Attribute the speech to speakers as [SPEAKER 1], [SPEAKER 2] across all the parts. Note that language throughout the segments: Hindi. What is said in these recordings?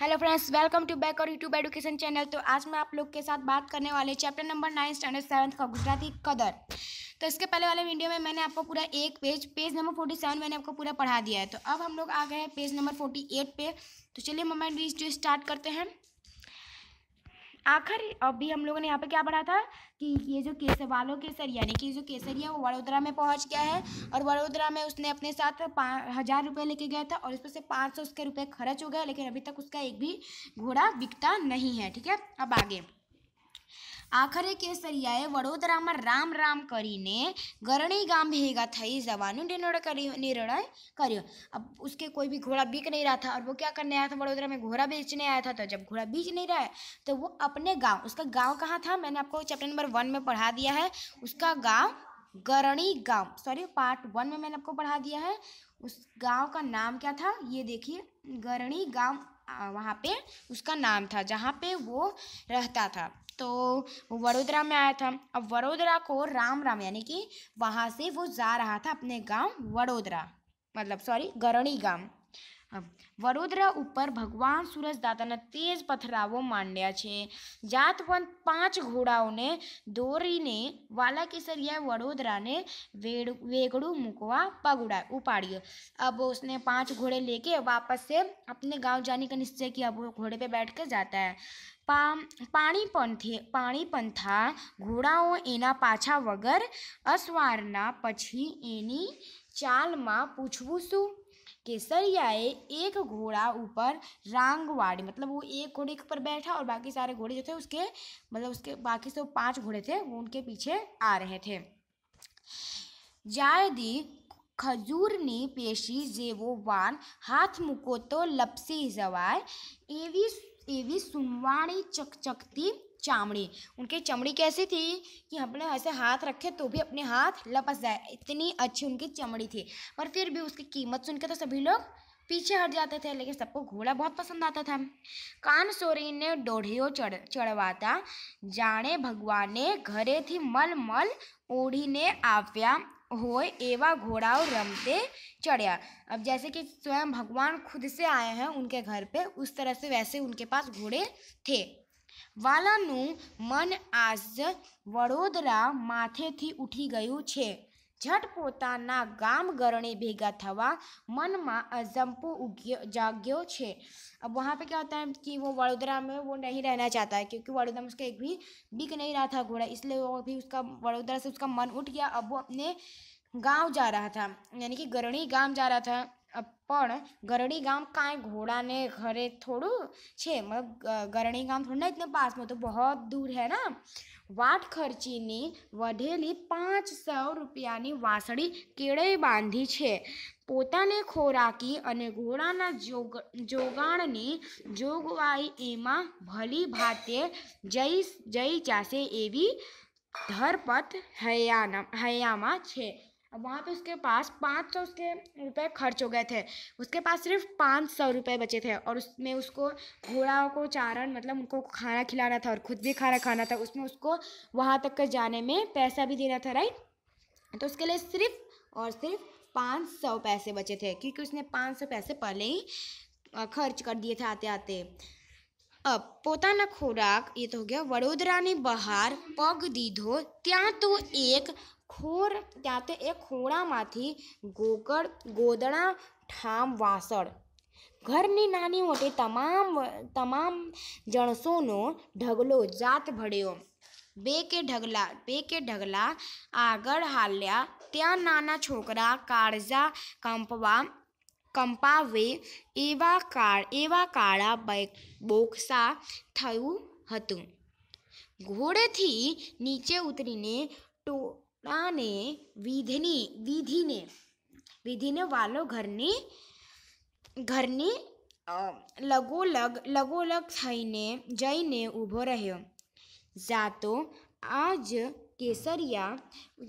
[SPEAKER 1] hello friends welcome to back our YouTube education channel तो आज मैं आप लोग के साथ बात करने वाले chapter number nine standard seventh का गुजराती कदर तो इसके पहले वाले वीडियो में मैंने आपको पूरा एक page page number forty seven मैंने आपको पूरा पढ़ा दिया है तो अब हम लोग आ गए हैं पेज नंबर फोर्टी एट पे तो चलिए मोमेंट रीज स्टार्ट करते हैं आखिर अभी हम लोगों ने यहाँ पे क्या पढ़ा था कि ये जो वालों केसर यानी कि जो केसरिया वो वडोदरा में पहुँच गया है और वडोदरा में उसने अपने साथ हज़ार रुपये लेके गया था और उसमें से पाँच सौ उसके रुपये खर्च हो गए लेकिन अभी तक उसका एक भी घोड़ा बिकता नहीं है ठीक है अब आगे આખરે केसरिया वडोदरा में राम राम कर गरणी गाम भेगा थी जवा निर्णय કર્યો अब उसके कोई भी घोड़ा बिक नहीं रहा था और वो क्या करने आया था वडोदरा में घोड़ा बेचने आया था तो जब घोड़ा बिक नहीं रहा है तो वो अपने गांव उसका गांव कहाँ था मैंने आपको चैप्टर नंबर वन में पढ़ा दिया है उसका गाँव गरणी गाँव सॉरी पार्ट वन में मैंने आपको पढ़ा दिया है उस गाँव का नाम क्या था ये देखिए गरणी गाँव वहाँ पे उसका नाम था जहाँ पे वो रहता था तो वो वडोदरा में आया था अब वडोदरा को राम राम यानी कि वहाँ से वो जा रहा था अपने गांव वडोदरा मतलब सॉरी गरणी अब वडोदरा ऊपर भगवान सूरज ने तेज ઉપર ભગવાન સૂરજદાતાના તેજ પથરાવો માંડ્યા છે ने પાંચ ઘોડાઓને દોરીને વાલા वडोदरा ने वेड़ वेगड़ू मुकवा પગુડા उपाड़िए अब उसने पांच घोड़े लेके वापस से अपने गांव जाने का निश्चय किया अब घोड़े पे बैठ कर जाता है પા પાણી घोड़ाओ एना પંથા वगर એના पी ए चाल में पूछव शू પૂછવું केसरियाए एक घोड़ा ऊपर रांग वाड़ी मतलब वो एक घोड़े के ऊपर बैठा और बाकी सारे घोड़े जो थे उसके मतलब उसके बाकी से पांच घोड़े थे वो उनके पीछे आ रहे थे जायदी पेशी जे वो वान हाथ मुको तो लपसी जवाए एवी एवी सुनवाणी चकचकती चामड़ी उनकी चमड़ी कैसी थी कि हमने ऐसे हाथ रखे तो भी अपने हाथ लपस जाए इतनी अच्छी उनकी चमड़ी थी पर फिर भी उसकी कीमत सुनकर तो सभी लोग पीछे हट जाते थे लेकिन सबको घोड़ा बहुत पसंद आता था कान सोरी ने डोढ़ियों चढ़ चढ़वाता जाने भगवान ने घरे थी मल मल ओढ़ी ने आव्या होए एवा घोड़ाओ रमते चढ़िया अब जैसे कि स्वयं भगवान खुद से आए हैं उनके घर पे उस तरह से वैसे उनके पास घोड़े थे वाला मन आज वड़ोदरा माथे थी उठी गयु छे पोता ना गाम गरणे भेगा थवा मन में उग्यो जाग्यो छे अब वहाँ पे क्या होता है कि वो वडोदरा में वो नहीं रहना चाहता है क्योंकि वडोदरा में उसका एक भी बिक नहीं रहा था घोड़ा इसलिए वो भी उसका वडोदरा से उसका मन उठ गया अब वो अपने गांव जा रहा था यानी कि गरणी गांव जा रहा था પણ ગરડી ગામ કાંઈ ઘોડાને ઘરે થોડું છે મતલબ ગરણી ગામ થોડું ના इतने पास में तो बहुत दूर है વાટ ખર્ચીની વધેલી પાંચ સૌ રૂપિયાની વાસળી કેળે બાંધી છે પોતાને ખોરાકી અને ઘોડાના જોગ જોગાણની જોગવાઈ એમાં ભલી ભાતે જઈ જઈ જાશે એવી ધરપત હયાના હૈયામાં છે वहाँ पे उसके पास पाँच सौ उसके रुपए खर्च हो गए थे उसके पास सिर्फ पाँच सौ रुपये बचे थे और उसमें उसको घोड़ा को चारण मतलब उनको खाना खिलाना था और ख़ुद भी खाना खाना था उसमें उसको वहाँ तक के जाने में पैसा भी देना था राइट तो उसके लिए सिर्फ और सिर्फ पाँच सौ पैसे बचे थे क्योंकि उसने पाँच सौ पैसे पहले ही खर्च कर दिए थे आते आते अब न खुराक ये तो हो गया ने बहार पग दीधो त्या तो एक ખોર ત્યાં તો એ ખૂણામાંથી ગોકળ ગોદણા ઠામ વાસળ ઘરની નાની મોટી તમામ તમામ જણસોનો ઢગલો જાત ભળ્યો બે કે ઢગલા બે કે ઢગલા આગળ હાલ્યા ત્યાં નાના છોકરા કાળજા કંપવા કંપાવે એવા કાળ એવા કાળા બોક્સા થયું હતું ઘોડેથી નીચે ઉતરીને ટો ને વિધિની વિધિને વિધિને વાલો ઘરની ઘરની લગોલગ લગોલગ થઈને જઈને ઊભો રહ્યો જાતો આજ કેસરિયા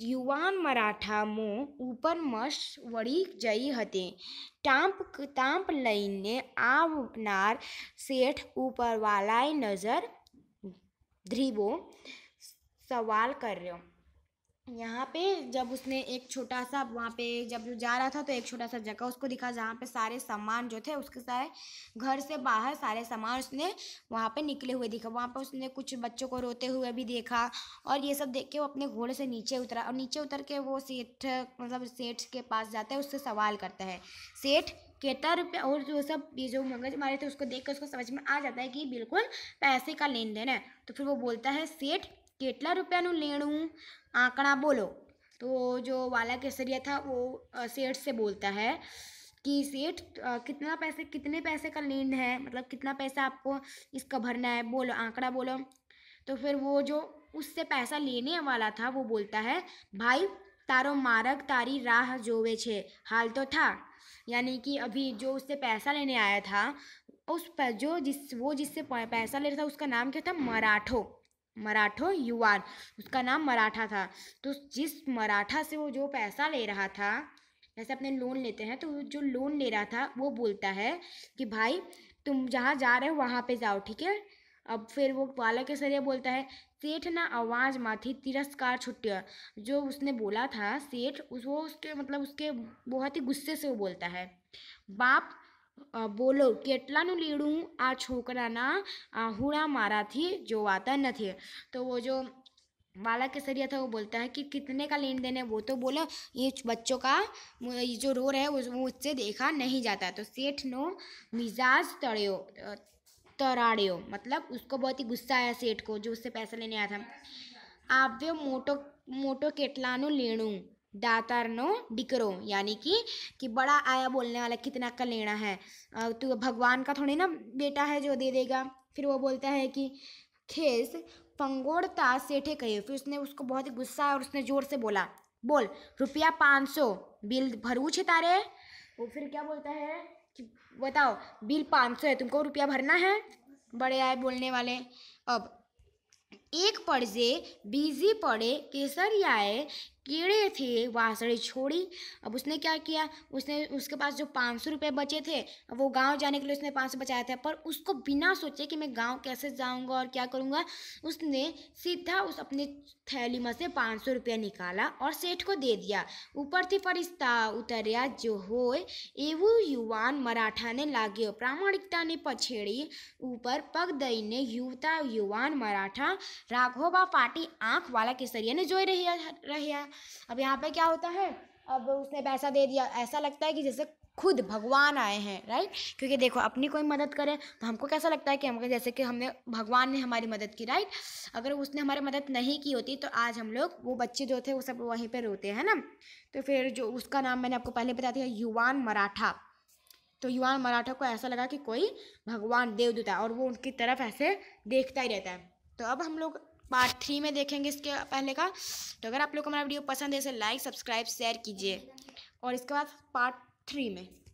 [SPEAKER 1] યુવાન મરાઠા મો ઉપર મસ વળી જઈ હતી ટાંપ તાંપ લઈને આવનાર શેઠ ઉપરવાલાએ નજર ધ્રીવો સવાલ કર્યો यहाँ पे जब उसने एक छोटा सा वहाँ पे जब जो जा रहा था तो एक छोटा सा जगह उसको दिखा जहाँ पे सारे सामान जो थे उसके सारे घर से बाहर सारे सामान उसने वहाँ पे निकले हुए दिखा वहाँ पे उसने कुछ बच्चों को रोते हुए भी देखा और ये सब देख के वो अपने घोड़े से नीचे उतरा और नीचे उतर के वो सेठ मतलब सेठ के पास जाता है उससे सवाल करता है सेठ कहता रुपये और जो सब ये जो मगज मारे थे उसको देख कर उसको समझ में आ जाता है कि बिल्कुल पैसे का लेन देन है तो फिर वो बोलता है सेठ के रुपयाનું लेणू आंकड़ा बोलो तो जो वाला केसरिया था वो सेठ से बोलता है कि सेठ कितना पैसे कितने पैसे का लेन है मतलब कितना पैसा आपको इसका भरना है बोलो आंकड़ा बोलो तो फिर वो जो उससे पैसा लेने वाला था वो बोलता है भाई तारो मारक तारी राह जोवे छे हाल तो था यानी कि अभी जो उससे पैसा लेने आया था उस पर जो जिस वो जिससे पैसा ले रहा था उसका नाम क्या था मराठो मराठो युवान उसका नाम मराठा था तो जिस मराठा से वो जो पैसा ले रहा था जैसे अपने लोन लेते हैं तो जो लोन ले रहा था वो बोलता है कि भाई तुम जहाँ जा रहे हो वहाँ पे जाओ ठीक है अब फिर वो वाला के सरिया बोलता है सेठ ना आवाज़ माथी तिरस्कार छुट्ट जो उसने बोला था सेठ उस वो उसके मतलब उसके बहुत ही गुस्से से वो बोलता है बाप बोलो બોલો કેટલાનું લીડું આ थी जो आता न નથી तो वो जो बाला केसरिया था वो बोलता है कि कितने का लेन देन है वो तो बोलो ये बच्चों का ये जो रो है वो उससे देखा नहीं जाता तो सेठ नो मिजाज तड़ो तराड़ो मतलब उसको बहुत ही गुस्सा आया सेठ को जो उससे पैसा लेने आया था आप मोटो मोटो केटलानो लेणू दातर नो डिकरो यानी कि कि बड़ा आया बोलने वाला कितना का लेना है तो भगवान का थोड़ी ना बेटा है जो दे देगा फिर वो बोलता है कि खेस पंगोड़ता सेठे कहे फिर उसने उसको बहुत ही गुस्सा और उसने ज़ोर से बोला बोल रुपया पाँच सौ बिल भरू छे तारे वो फिर क्या बोलता है कि बताओ बिल पाँच सौ है तुमको रुपया भरना है बड़े आए बोलने वाले अब एक पड़जे बीजी पड़े आए कीड़े थे वासड़ी छोड़ी अब उसने क्या किया उसने उसके पास जो पाँच सौ रुपये बचे थे वो गांव जाने के लिए उसने पाँच सौ बचाया था पर उसको बिना सोचे कि मैं गांव कैसे जाऊंगा और क्या करूंगा उसने सीधा उस अपने थैली में से पाँच सौ रुपया निकाला और सेठ को दे दिया ऊपर थी फरिश्ता उतरिया जो हो एवं युवान मराठा ने लागे प्रामाणिकता ने पछेड़ी ऊपर पग दई ने युवता युवान मराठा राघोबा पाटी आँख वाला केसरिया ने जोई रहा अब यहाँ पे क्या होता है अब उसने पैसा दे दिया ऐसा लगता है कि जैसे खुद भगवान आए हैं राइट क्योंकि देखो अपनी कोई मदद करे तो हमको कैसा लगता है कि हम जैसे कि हमने भगवान ने हमारी मदद की राइट अगर उसने हमारी मदद नहीं की होती तो आज हम लोग वो बच्चे जो थे वो सब वहीं पर रोते हैं ना तो फिर जो उसका नाम मैंने आपको पहले बता दिया युवान मराठा तो युवान मराठा को ऐसा लगा कि कोई भगवान देवदूत है और वो उनकी तरफ ऐसे देखता ही रहता है तो अब हम लोग पार्ट थ्री में देखेंगे इसके पहले का तो अगर आप लोग को हमारा वीडियो पसंद है इसे लाइक सब्सक्राइब शेयर कीजिए और इसके बाद पार्ट थ्री में